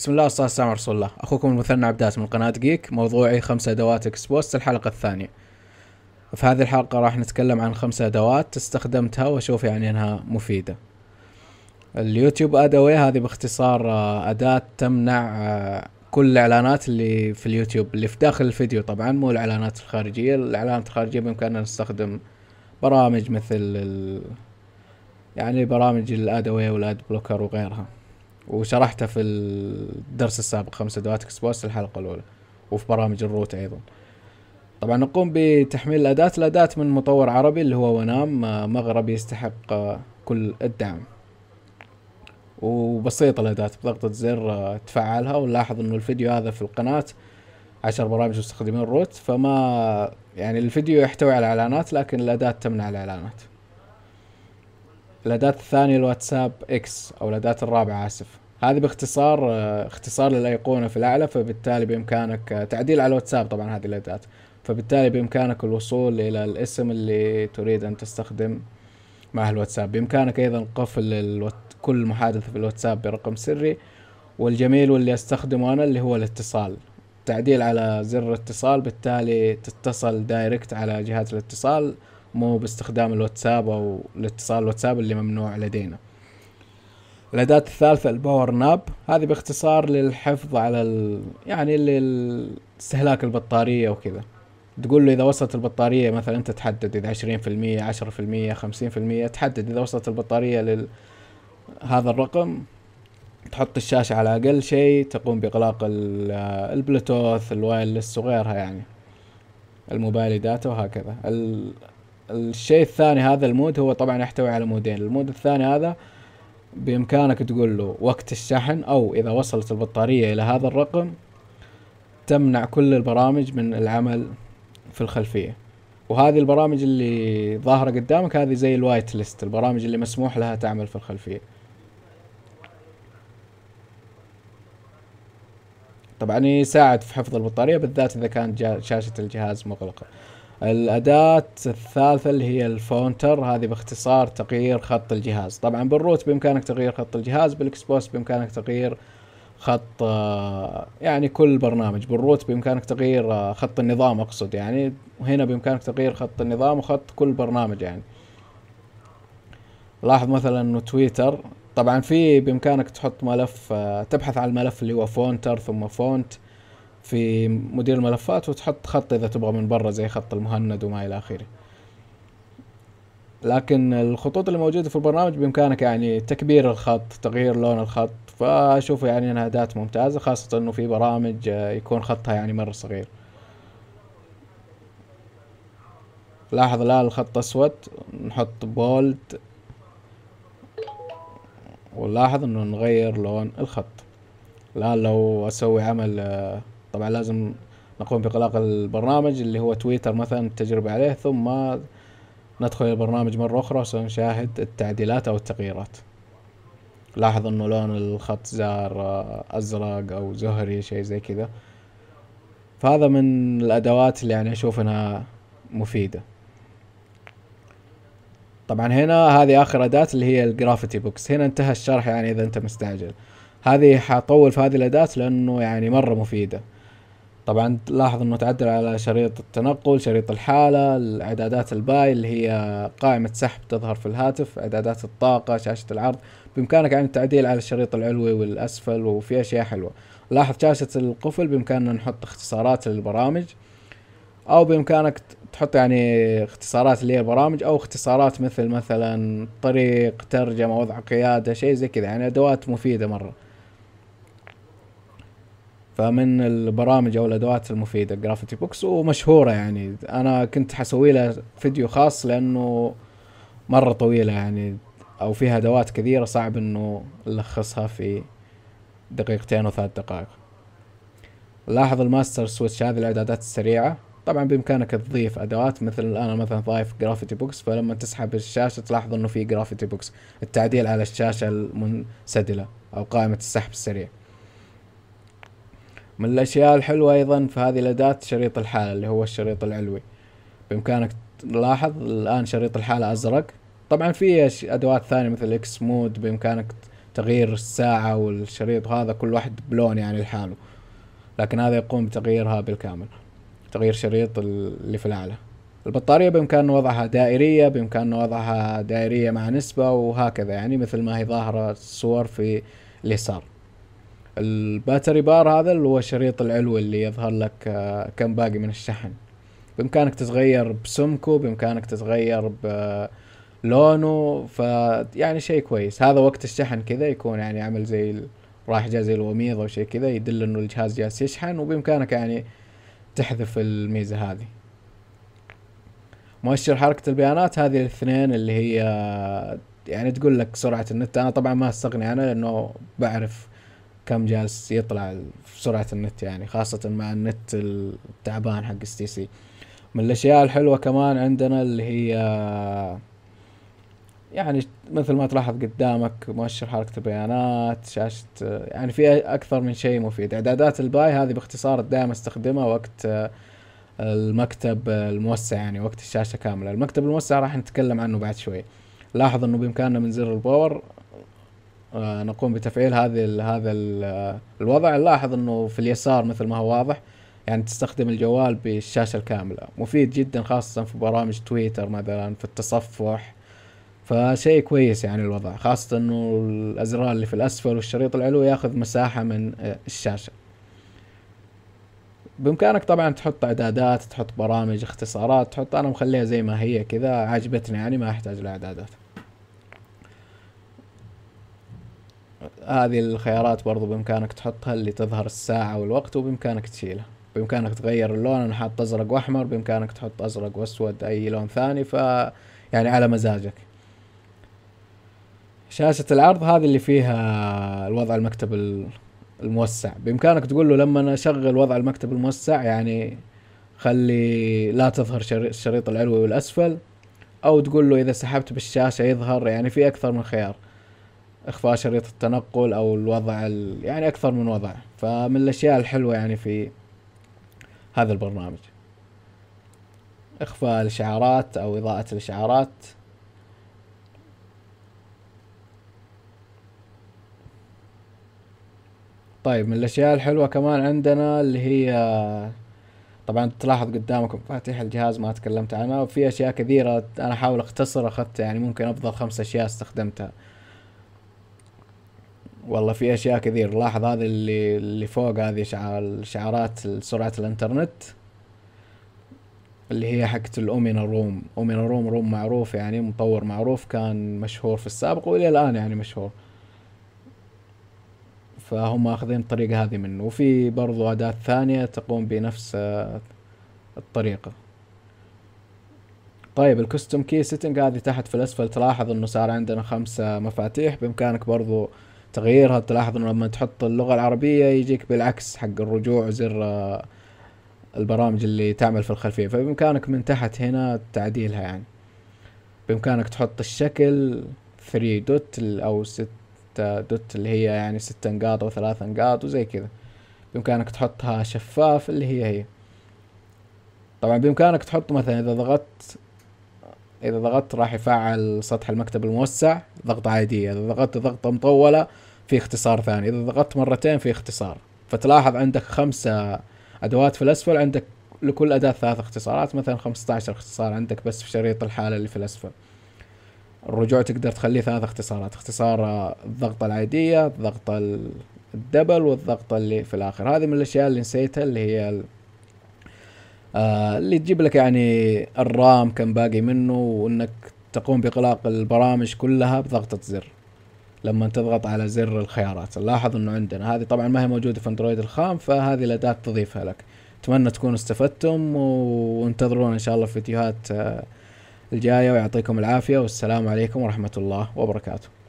بسم الله والصلاة والسلام على رسول الله أخوكم المثنى عبدات من قناة جيك موضوعي خمس أدوات إكس بوست الحلقة الثانية في هذه الحلقة راح نتكلم عن خمس أدوات استخدمتها وأشوف يعني أنها مفيدة اليوتيوب أدوي هذه باختصار آه، أداة تمنع آه، كل الإعلانات اللي في اليوتيوب اللي في داخل الفيديو طبعا مو الإعلانات الخارجية الإعلانات الخارجية بإمكاننا نستخدم برامج مثل ال... يعني برامج الأدوية والأد بلوكر وغيرها وشرحته في الدرس السابق خمس ادوات اكسبوس الحلقه الاولى وفي برامج الروت ايضا طبعا نقوم بتحميل الاداه الاداه من مطور عربي اللي هو ونام آه، مغربي يستحق آه، كل الدعم وبسيطة الأداة بضغطة زر آه، تفعلها ونلاحظ انه الفيديو هذا في القناة عشر برامج مستخدمين روت فما يعني الفيديو يحتوي على اعلانات لكن الأداة تمنع الاعلانات الأداة الثانية الواتساب اكس او الأداة الرابعة اسف هذا باختصار اختصار للايقونه في الاعلى فبالتالي بامكانك آه، تعديل على الواتساب طبعا هذه الاداه فبالتالي بامكانك الوصول الى الاسم اللي تريد ان تستخدم معه الواتساب بامكانك ايضا قفل الوات... كل محادثه في الواتساب برقم سري والجميل واللي استخدمه انا اللي هو الاتصال تعديل على زر الاتصال بالتالي تتصل دايركت على جهات الاتصال مو باستخدام الواتساب او الاتصال الواتساب اللي ممنوع لدينا الاداه الثالثه الباور ناب هذه باختصار للحفظ على ال... يعني لاستهلاك البطاريه وكذا تقول له اذا وصلت البطاريه مثلا انت تحدد اذا 20% 10% 50% تحدد اذا وصلت البطاريه لل هذا الرقم تحط الشاشة على أقل شيء تقوم بإغلاق البلوتوث الوايرلس وغيرها يعني الموبايل داتا وهكذا ال... الشيء الثاني هذا المود هو طبعا يحتوي على مودين المود الثاني هذا بإمكانك تقول له وقت الشحن أو إذا وصلت البطارية إلى هذا الرقم تمنع كل البرامج من العمل في الخلفية وهذه البرامج اللي ظاهرة قدامك هذه زي الوايت ليست البرامج اللي مسموح لها تعمل في الخلفية طبعا يساعد في حفظ البطارية بالذات إذا كانت شاشة الجهاز مغلقة الأداة الثالثة اللي هي الفونتر هذه باختصار تغيير خط الجهاز طبعا بالروت بإمكانك تغيير خط الجهاز بالإكسبوس بإمكانك تغيير خط آه، يعني كل برنامج بالروت بإمكانك تغيير آه، خط النظام أقصد يعني وهنا بإمكانك تغيير خط النظام وخط كل برنامج يعني لاحظ مثلا انه تويتر طبعا في بإمكانك تحط ملف آه، تبحث عن الملف اللي هو فونتر ثم فونت في مدير الملفات وتحط خط اذا تبغى من برا زي خط المهند وما الى اخره لكن الخطوط اللي موجودة في البرنامج بإمكانك يعني تكبير الخط تغيير لون الخط فأشوف يعني إنها أداة ممتازة خاصة إنه في برامج آه، يكون خطها يعني مرة صغير لاحظ الآن الخط أسود نحط بولد ونلاحظ إنه نغير لون الخط الآن لو أسوي عمل آه، طبعا لازم نقوم بإغلاق البرنامج اللي هو تويتر مثلا التجربة عليه ثم ندخل البرنامج مرة أخرى سنشاهد التعديلات أو التغييرات لاحظ انه لون الخط زار ازرق او زهري شيء زي كذا فهذا من الادوات اللي يعني اشوف انها مفيدة طبعا هنا هذه اخر اداة اللي هي الجرافيتي بوكس هنا انتهى الشرح يعني اذا انت مستعجل هذه حطول في هذه الاداة لانه يعني مرة مفيدة طبعا تلاحظ انه تعدل على شريط التنقل شريط الحالة الاعدادات الباي اللي هي قائمة سحب تظهر في الهاتف اعدادات الطاقة شاشة العرض بامكانك يعني التعديل على الشريط العلوي والاسفل وفي اشياء حلوة لاحظ شاشة القفل بامكاننا نحط اختصارات للبرامج او بامكانك تحط يعني اختصارات للبرامج او اختصارات مثل مثلا طريق ترجمة وضع قيادة شيء زي كذا يعني ادوات مفيدة مرة فمن البرامج او الادوات المفيده جرافيتي بوكس ومشهوره يعني انا كنت حسوي لها فيديو خاص لانه مره طويله يعني او فيها ادوات كثيره صعب انه نلخصها في دقيقتين او ثلاث دقائق لاحظ الماستر سويتش هذه الاعدادات السريعه طبعا بامكانك تضيف ادوات مثل انا مثلا ضايف جرافيتي بوكس فلما تسحب الشاشه تلاحظ انه في جرافيتي بوكس التعديل على الشاشه المنسدله او قائمه السحب السريع من الاشياء الحلوه ايضا في هذه الاداه شريط الحاله اللي هو الشريط العلوي بامكانك تلاحظ الان شريط الحاله ازرق طبعا في ادوات ثانيه مثل اكس مود بامكانك تغيير الساعه والشريط وهذا كل واحد بلون يعني لحاله لكن هذا يقوم بتغييرها بالكامل تغيير شريط اللي في الاعلى البطارية بإمكاننا وضعها دائرية بإمكاننا وضعها دائرية مع نسبة وهكذا يعني مثل ما هي ظاهرة الصور في اليسار الباتري بار هذا اللي هو الشريط العلوي اللي يظهر لك آه، كم باقي من الشحن بامكانك تتغير بسمكه بامكانك تتغير بلونه آه، ف يعني شيء كويس هذا وقت الشحن كذا يكون يعني عمل زي رايح جاي زي الوميض او شيء كذا يدل انه الجهاز جالس يشحن وبامكانك يعني تحذف الميزه هذه مؤشر حركة البيانات هذه الاثنين اللي هي آه، يعني تقول لك سرعة النت انا طبعا ما استغني عنها لانه بعرف كم جالس يطلع سرعه النت يعني خاصه مع النت التعبان حق اس تي سي من الاشياء الحلوه كمان عندنا اللي هي يعني مثل ما تلاحظ قدامك مؤشر حركه البيانات شاشه يعني في اكثر من شيء مفيد اعدادات الباي هذه باختصار دائما استخدمها وقت المكتب الموسع يعني وقت الشاشه كامله المكتب الموسع راح نتكلم عنه بعد شوي لاحظ انه بامكاننا من زر الباور آه، نقوم بتفعيل هذه ال هذا آه، الوضع نلاحظ انه في اليسار مثل ما هو واضح يعني تستخدم الجوال بالشاشه الكامله مفيد جدا خاصه في برامج تويتر مثلا في التصفح فشيء كويس يعني الوضع خاصة انه الازرار اللي في الاسفل والشريط العلوي ياخذ مساحة من آه، الشاشة بامكانك طبعا تحط اعدادات تحط برامج اختصارات تحط انا مخليها زي ما هي كذا عجبتني يعني ما احتاج لاعدادات هذه الخيارات برضو بإمكانك تحطها اللي تظهر الساعة والوقت وبإمكانك تشيلها بإمكانك تغير اللون أنا حاط أزرق وأحمر بإمكانك تحط أزرق وأسود أي لون ثاني ف يعني على مزاجك شاشة العرض هذه اللي فيها الوضع المكتب الموسع بإمكانك تقول له لما أنا أشغل وضع المكتب الموسع يعني خلي لا تظهر الشريط العلوي والأسفل أو تقول له إذا سحبت بالشاشة يظهر يعني في أكثر من خيار اخفاء شريط التنقل او الوضع يعني اكثر من وضع فمن الاشياء الحلوه يعني في هذا البرنامج اخفاء الاشعارات او اضاءه الاشعارات طيب من الاشياء الحلوه كمان عندنا اللي هي طبعا تلاحظ قدامك مفاتيح الجهاز ما تكلمت عنها وفي اشياء كثيره انا احاول اختصر اخذت يعني ممكن افضل خمس اشياء استخدمتها والله في اشياء كثير لاحظ هذه اللي اللي فوق هذه شعار شعارات سرعه الانترنت اللي هي حقت الاومينا روم اومينا روم روم معروف يعني مطور معروف كان مشهور في السابق والى الان يعني مشهور فهم اخذين الطريقه هذه منه وفي برضو اداه ثانيه تقوم بنفس الطريقه طيب الكستوم كي سيتنج هذه تحت في الاسفل تلاحظ انه صار عندنا خمسة مفاتيح بامكانك برضو تغييرها تلاحظ انه لما تحط اللغه العربيه يجيك بالعكس حق الرجوع زر آه، البرامج اللي تعمل في الخلفيه فبامكانك من تحت هنا تعديلها يعني بامكانك تحط الشكل 3 دوت او 6 دوت اللي هي يعني 6 نقاط او 3 نقاط وزي كذا بامكانك تحطها شفاف اللي هي هي طبعا بامكانك تحط مثلا اذا ضغطت اذا ضغطت راح يفعل سطح المكتب الموسع ضغطة عادية اذا ضغطت ضغطة مطولة في اختصار ثاني اذا ضغطت مرتين في اختصار فتلاحظ عندك خمسة ادوات في الاسفل عندك لكل اداة ثلاث اختصارات مثلا 15 اختصار عندك بس في شريط الحالة اللي في الاسفل الرجوع تقدر تخليه ثلاث اختصارات اختصار الضغطة العادية الضغطة الدبل والضغطة اللي في الاخر هذه من الاشياء اللي نسيتها اللي هي آه، اللي تجيب لك يعني الرام كم باقي منه وانك تقوم باغلاق البرامج كلها بضغطة زر لما تضغط على زر الخيارات نلاحظ انه عندنا هذه طبعا ما هي موجودة في اندرويد الخام فهذه الاداة تضيفها لك اتمنى تكونوا استفدتم وانتظرونا ان شاء الله في فيديوهات آه، الجاية ويعطيكم العافية والسلام عليكم ورحمة الله وبركاته